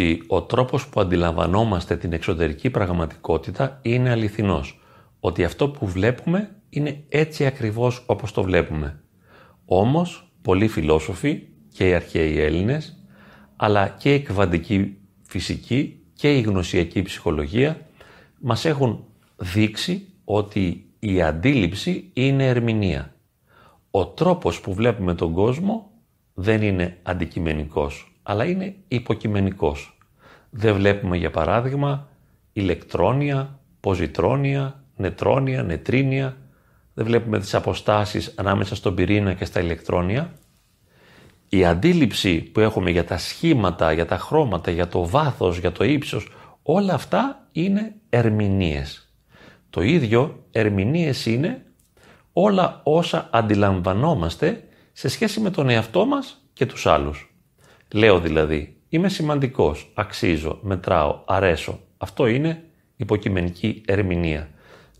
ότι ο τρόπος που αντιλαμβανόμαστε την εξωτερική πραγματικότητα είναι αληθινός. Ότι αυτό που βλέπουμε είναι έτσι ακριβώς όπως το βλέπουμε. Όμως, πολλοί φιλόσοφοι και οι αρχαίοι Έλληνες, αλλά και η κβαντική φυσική και η γνωσιακή ψυχολογία μας έχουν δείξει ότι η αντίληψη είναι ερμηνεία. Ο τρόπος που βλέπουμε τον κόσμο δεν είναι αντικειμενικός αλλά είναι υποκειμενικός. Δεν βλέπουμε για παράδειγμα ηλεκτρόνια, ποζιτρόνια, νετρόνια, νετρίνια, δεν βλέπουμε τις αποστάσεις ανάμεσα στον πυρήνα και στα ηλεκτρόνια. Η αντίληψη που έχουμε για τα σχήματα, για τα χρώματα, για το βάθος, για το ύψος, όλα αυτά είναι ερμηνείες. Το ίδιο ερμηνείες είναι όλα όσα αντιλαμβανόμαστε σε σχέση με τον εαυτό μας και τους άλλους. Λέω δηλαδή, είμαι σημαντικός, αξίζω, μετράω, αρέσω. Αυτό είναι υποκειμενική ερμηνεία.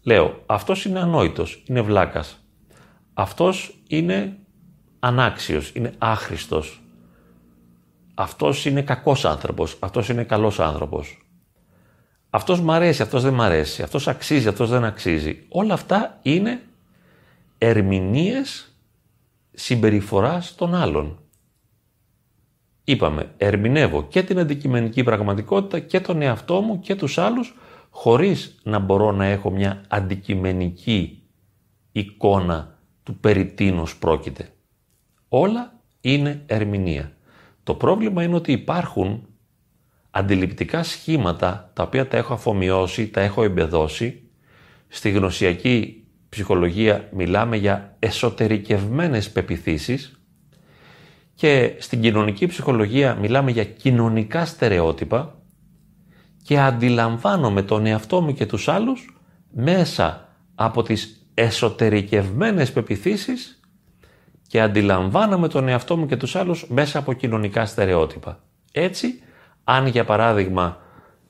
Λέω, αυτός είναι ανόητος, είναι βλάκας. Αυτός είναι ανάξιος, είναι άχρηστος. Αυτός είναι κακός άνθρωπος, αυτός είναι καλός άνθρωπος. Αυτός μ' αρέσει, αυτός δεν μ' αρέσει, αυτός αξίζει, αυτός δεν αξίζει. Όλα αυτά είναι ερμηνείες συμπεριφοράς των άλλων. Είπαμε, ερμηνεύω και την αντικειμενική πραγματικότητα και τον εαυτό μου και τους άλλους χωρίς να μπορώ να έχω μια αντικειμενική εικόνα του περί πρόκειται. Όλα είναι ερμηνεία. Το πρόβλημα είναι ότι υπάρχουν αντιληπτικά σχήματα τα οποία τα έχω αφομοιώσει, τα έχω εμπεδώσει. Στη γνωσιακή ψυχολογία μιλάμε για εσωτερικευμένες πεπιθήσεις και στην κοινωνική ψυχολογία μιλάμε για κοινωνικά στερεότυπα και αντιλαμβάνομαι τον εαυτό μου και τους άλλους μέσα από τις εσωτερικευμένες πεπιθήσεις και αντιλαμβάνομαι τον εαυτό μου και τους άλλους μέσα από κοινωνικά στερεότυπα. Έτσι, αν για παράδειγμα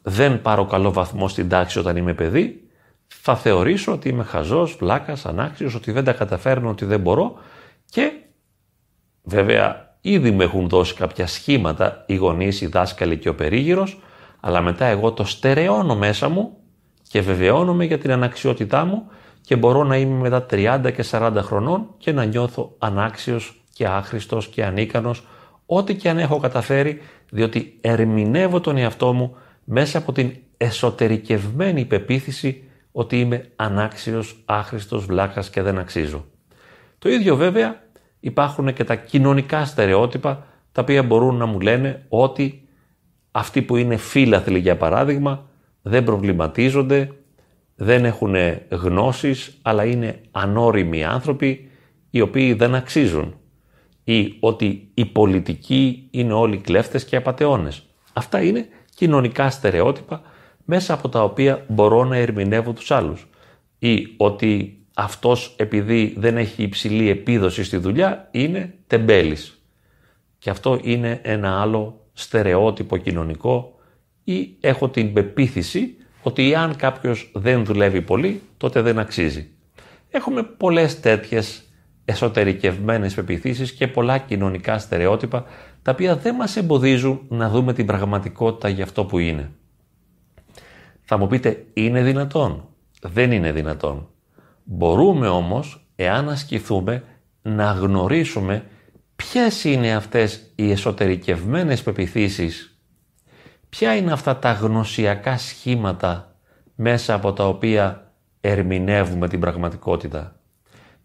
δεν πάρω καλό βαθμό στην τάξη όταν είμαι παιδί, θα θεωρήσω ότι είμαι χαζός, βλάκας, ανάξιος, ότι δεν τα καταφέρνω, ότι δεν μπορώ και βέβαια Ήδη με έχουν δώσει κάποια σχήματα οι γονείς, οι δάσκαλοι και ο περίγυρος, αλλά μετά εγώ το στερεώνω μέσα μου και βεβαιώνομαι για την αναξιότητά μου και μπορώ να είμαι μετά 30 και 40 χρονών και να νιώθω ανάξιος και άχρηστος και ανίκανος, ό,τι και αν έχω καταφέρει, διότι ερμηνεύω τον εαυτό μου μέσα από την εσωτερικευμένη υπεποίθηση ότι είμαι ανάξιος, άχρηστος, βλάκας και δεν αξίζω. Το ίδιο βέβαια υπάρχουν και τα κοινωνικά στερεότυπα τα οποία μπορούν να μου λένε ότι αυτοί που είναι φίλαθλοι για παράδειγμα δεν προβληματίζονται, δεν έχουν γνώσεις αλλά είναι ανώριμοι άνθρωποι οι οποίοι δεν αξίζουν ή ότι οι πολιτικοί είναι όλοι κλέφτες και απατεώνες. Αυτά είναι κοινωνικά στερεότυπα μέσα από τα οποία μπορώ να ερμηνεύω τους άλλους ή ότι αυτός επειδή δεν έχει υψηλή επίδοση στη δουλειά είναι τεμπέλης. Και αυτό είναι ένα άλλο στερεότυπο κοινωνικό ή έχω την πεποίθηση ότι αν κάποιος δεν δουλεύει πολύ τότε δεν αξίζει. Έχουμε πολλές τέτοιες εσωτερικευμένες πεποίθησεις και πολλά κοινωνικά στερεότυπα τα οποία δεν μας εμποδίζουν να δούμε την πραγματικότητα για αυτό που είναι. Θα μου πείτε, είναι δυνατόν. Δεν είναι δυνατόν. Μπορούμε όμως, εάν ασκηθούμε, να γνωρίσουμε ποιες είναι αυτές οι εσωτερικευμένες πεπιθήσεις, ποια είναι αυτά τα γνωσιακά σχήματα μέσα από τα οποία ερμηνεύουμε την πραγματικότητα,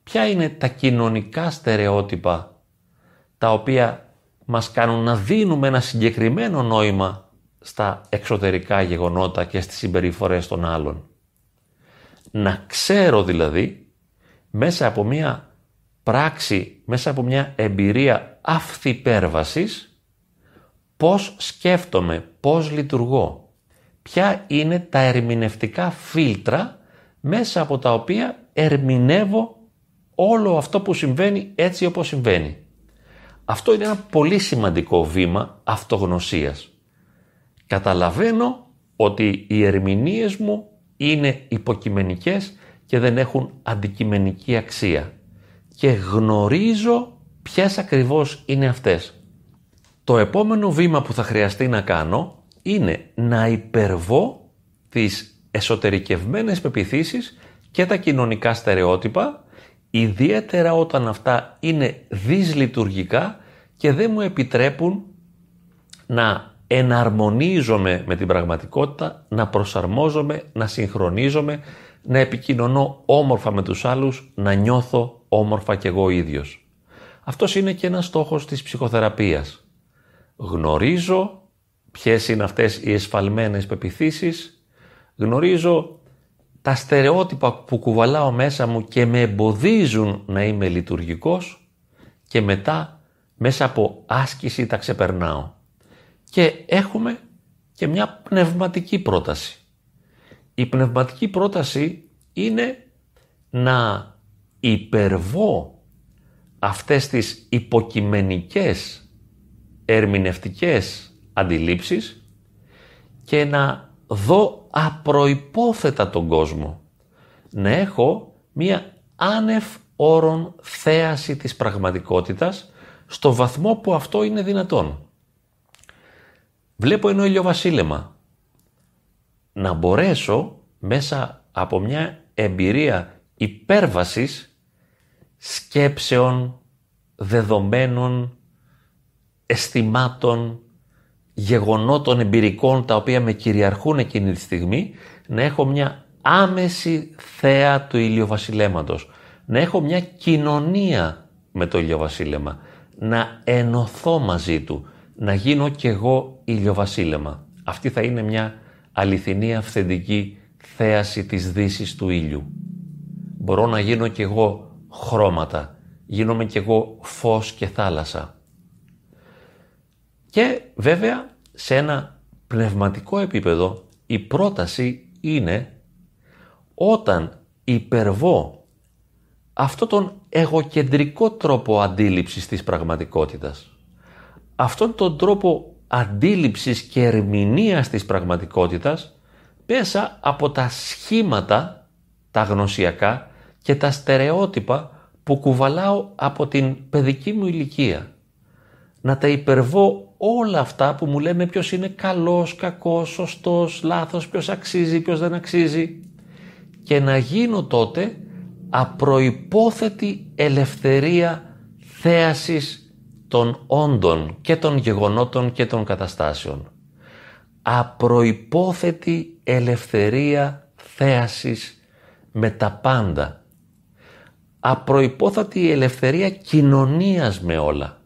ποια είναι τα κοινωνικά στερεότυπα τα οποία μας κάνουν να δίνουμε ένα συγκεκριμένο νόημα στα εξωτερικά γεγονότα και στις συμπεριφορές των άλλων. Να ξέρω δηλαδή μέσα από μια πράξη, μέσα από μια εμπειρία αυθυπέρβασης πώς σκέφτομαι, πώς λειτουργώ, ποια είναι τα ερμηνευτικά φίλτρα μέσα από τα οποία ερμηνεύω όλο αυτό που συμβαίνει έτσι όπως συμβαίνει. Αυτό είναι ένα πολύ σημαντικό βήμα αυτογνωσίας. Καταλαβαίνω ότι οι ερμηνείες μου είναι υποκειμενικές και δεν έχουν αντικειμενική αξία. Και γνωρίζω ποιες ακριβώς είναι αυτές. Το επόμενο βήμα που θα χρειαστεί να κάνω είναι να υπερβώ τις εσωτερικευμένες πεπιθήσεις και τα κοινωνικά στερεότυπα, ιδιαίτερα όταν αυτά είναι δυσλειτουργικά και δεν μου επιτρέπουν να εναρμονίζομαι με την πραγματικότητα, να προσαρμόζομαι, να συγχρονίζομαι, να επικοινωνώ όμορφα με τους άλλους, να νιώθω όμορφα κι εγώ ίδιος. Αυτός είναι και ένας στόχος της ψυχοθεραπείας. Γνωρίζω ποιες είναι αυτές οι εσφαλμένες πεπιθήσεις, γνωρίζω τα στερεότυπα που κουβαλάω μέσα μου και με εμποδίζουν να είμαι λειτουργικός και μετά μέσα από άσκηση τα ξεπερνάω. Και έχουμε και μια πνευματική πρόταση. Η πνευματική πρόταση είναι να υπερβώ αυτές τις υποκειμενικές ερμηνευτικές αντιλήψεις και να δω απροϋπόθετα τον κόσμο. Να έχω μία άνευ όρον θέαση της πραγματικότητας στο βαθμό που αυτό είναι δυνατόν βλέπω ένα ηλιοβασίλεμα. Να μπορέσω μέσα από μια εμπειρία υπέρβασης σκέψεων, δεδομένων, αισθημάτων, γεγονότων εμπειρικών τα οποία με κυριαρχούν εκείνη τη στιγμή, να έχω μια άμεση θέα του ηλιοβασιλέματος, να έχω μια κοινωνία με το ηλιοβασίλεμα, να ενωθώ μαζί του, να γίνω κι εγώ ηλιοβασίλεμα. Αυτή θα είναι μια αληθινή αυθεντική θέαση της δύσης του ήλιου. Μπορώ να γίνω κι εγώ χρώματα, γίνομαι κι εγώ φως και θάλασσα. Και βέβαια σε ένα πνευματικό επίπεδο η πρόταση είναι όταν υπερβώ αυτό τον εγωκεντρικό τρόπο αντίληψης της πραγματικότητας αυτόν τον τρόπο αντίληψης και ερμηνείας της πραγματικότητας πέσα από τα σχήματα, τα γνωσιακά και τα στερεότυπα που κουβαλάω από την παιδική μου ηλικία. Να τα υπερβώ όλα αυτά που μου λένε ποιος είναι καλός, κακός, σωστός, λάθος, ποιος αξίζει, ποιος δεν αξίζει και να γίνω τότε απροϋπόθετη ελευθερία θέασης των όντων και των γεγονότων και των καταστάσεων. Απροϋπόθετη ελευθερία θέασης με τα πάντα. Απροϋπόθετη ελευθερία κοινωνίας με όλα.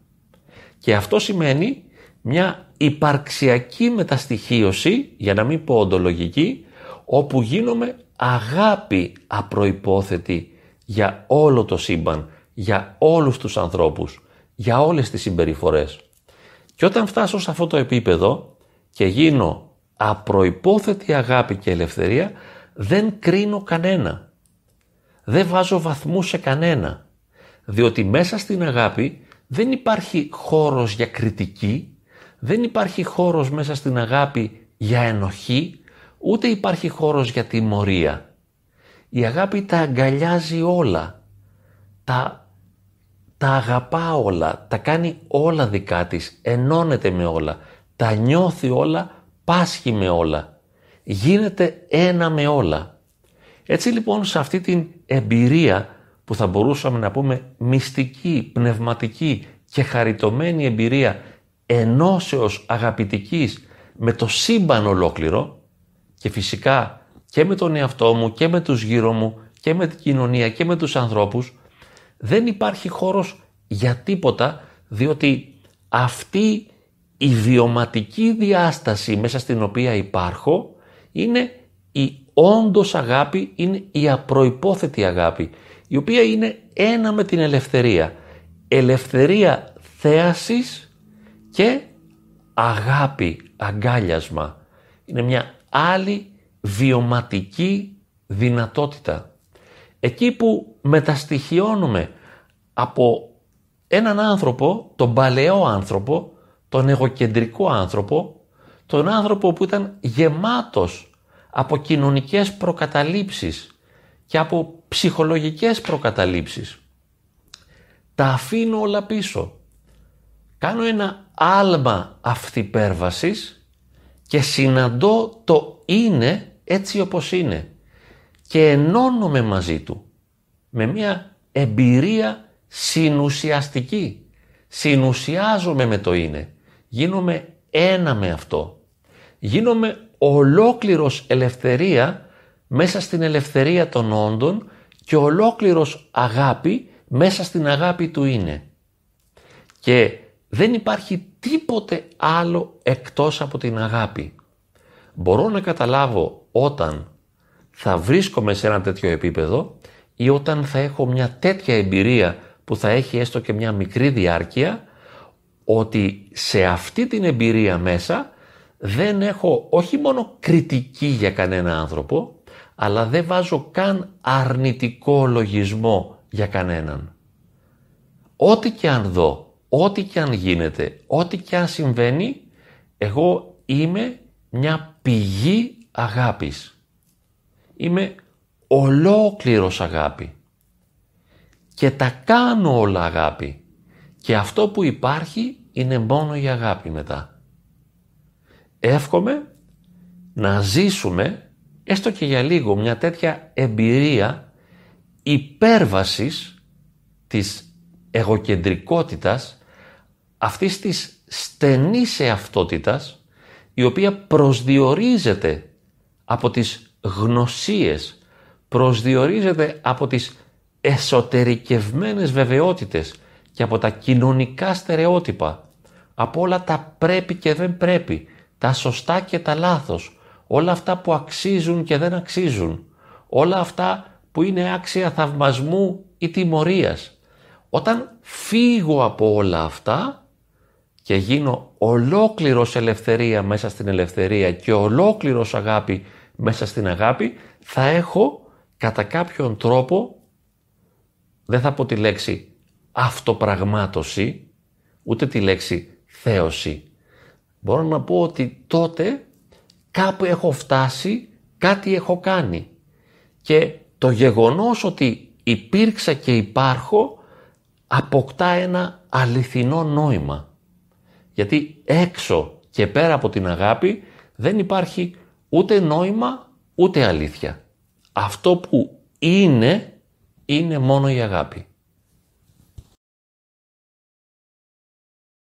Και αυτό σημαίνει μια υπαρξιακή μεταστοιχίωση, για να μην πω οντολογική, όπου γίνομαι αγάπη απροϋπόθετη για όλο το σύμπαν, για όλους τους ανθρώπους για όλες τις συμπεριφορές. Και όταν φτάσω σε αυτό το επίπεδο και γίνω απροϋπόθετη αγάπη και ελευθερία, δεν κρίνω κανένα. Δεν βάζω βαθμού σε κανένα. Διότι μέσα στην αγάπη δεν υπάρχει χώρος για κριτική, δεν υπάρχει χώρος μέσα στην αγάπη για ενοχή, ούτε υπάρχει χώρος για τιμωρία. Η αγάπη τα αγκαλιάζει όλα, τα τα αγαπά όλα, τα κάνει όλα δικά της, ενώνεται με όλα, τα νιώθει όλα, πάσχει με όλα, γίνεται ένα με όλα. Έτσι λοιπόν σε αυτή την εμπειρία που θα μπορούσαμε να πούμε μυστική, πνευματική και χαριτωμένη εμπειρία ενώσεως αγαπητικής με το σύμπαν ολόκληρο και φυσικά και με τον εαυτό μου και με τους γύρω μου και με την κοινωνία και με τους ανθρώπους δεν υπάρχει χώρος για τίποτα διότι αυτή η βιωματική διάσταση μέσα στην οποία υπάρχω είναι η όντως αγάπη, είναι η απροϋπόθετη αγάπη, η οποία είναι ένα με την ελευθερία. Ελευθερία θέασης και αγάπη, αγκάλιασμα. Είναι μια άλλη βιωματική δυνατότητα. Εκεί που μεταστοιχειώνουμε από έναν άνθρωπο, τον παλαιό άνθρωπο, τον εγωκεντρικό άνθρωπο, τον άνθρωπο που ήταν γεμάτος από κοινωνικές προκαταλήψεις και από ψυχολογικές προκαταλήψεις. Τα αφήνω όλα πίσω. Κάνω ένα άλμα αυθυπέρβασης και συναντώ το είναι έτσι όπως είναι και ενώνομαι μαζί του με μια εμπειρία συνουσιαστική. Συνουσιάζομαι με το είναι. Γίνομαι ένα με αυτό. Γίνομαι ολόκληρος ελευθερία μέσα στην ελευθερία των όντων και ολόκληρος αγάπη μέσα στην αγάπη του είναι. Και δεν υπάρχει τίποτε άλλο εκτός από την αγάπη. Μπορώ να καταλάβω όταν θα βρίσκομαι σε ένα τέτοιο επίπεδο ή όταν θα έχω μια τέτοια εμπειρία που θα έχει έστω και μια μικρή διάρκεια, ότι σε αυτή την εμπειρία μέσα δεν έχω όχι μόνο κριτική για κανένα άνθρωπο, αλλά δεν βάζω καν αρνητικό λογισμό για κανέναν. Ό,τι και αν δω, ό,τι και αν γίνεται, ό,τι και αν συμβαίνει, εγώ είμαι μια πηγή αγάπης είμαι ολόκληρος αγάπη. Και τα κάνω όλα αγάπη. Και αυτό που υπάρχει είναι μόνο η αγάπη μετά. Εύχομαι να ζήσουμε έστω και για λίγο μια τέτοια εμπειρία υπέρβασης της εγωκεντρικότητας αυτής της στενής εαυτότητας η οποία προσδιορίζεται από τις γνωσίες προσδιορίζεται από τις εσωτερικευμένες βεβαιότητες και από τα κοινωνικά στερεότυπα, από όλα τα πρέπει και δεν πρέπει, τα σωστά και τα λάθος, όλα αυτά που αξίζουν και δεν αξίζουν, όλα αυτά που είναι άξια θαυμασμού ή τιμωρίας. Όταν φύγω από όλα αυτά και γίνω ολόκληρος ελευθερία μέσα στην ελευθερία και ολόκληρος αγάπη μέσα στην αγάπη, θα έχω κατά κάποιον τρόπο, δεν θα πω τη λέξη αυτοπραγμάτωση, ούτε τη λέξη θέωση. Μπορώ να πω ότι τότε κάπου έχω φτάσει, κάτι έχω κάνει. Και το γεγονός ότι υπήρξα και υπάρχω αποκτά ένα αληθινό νόημα. Γιατί έξω και πέρα από την αγάπη δεν υπάρχει ούτε νόημα, ούτε αλήθεια. Αυτό που είναι, είναι μόνο η αγάπη.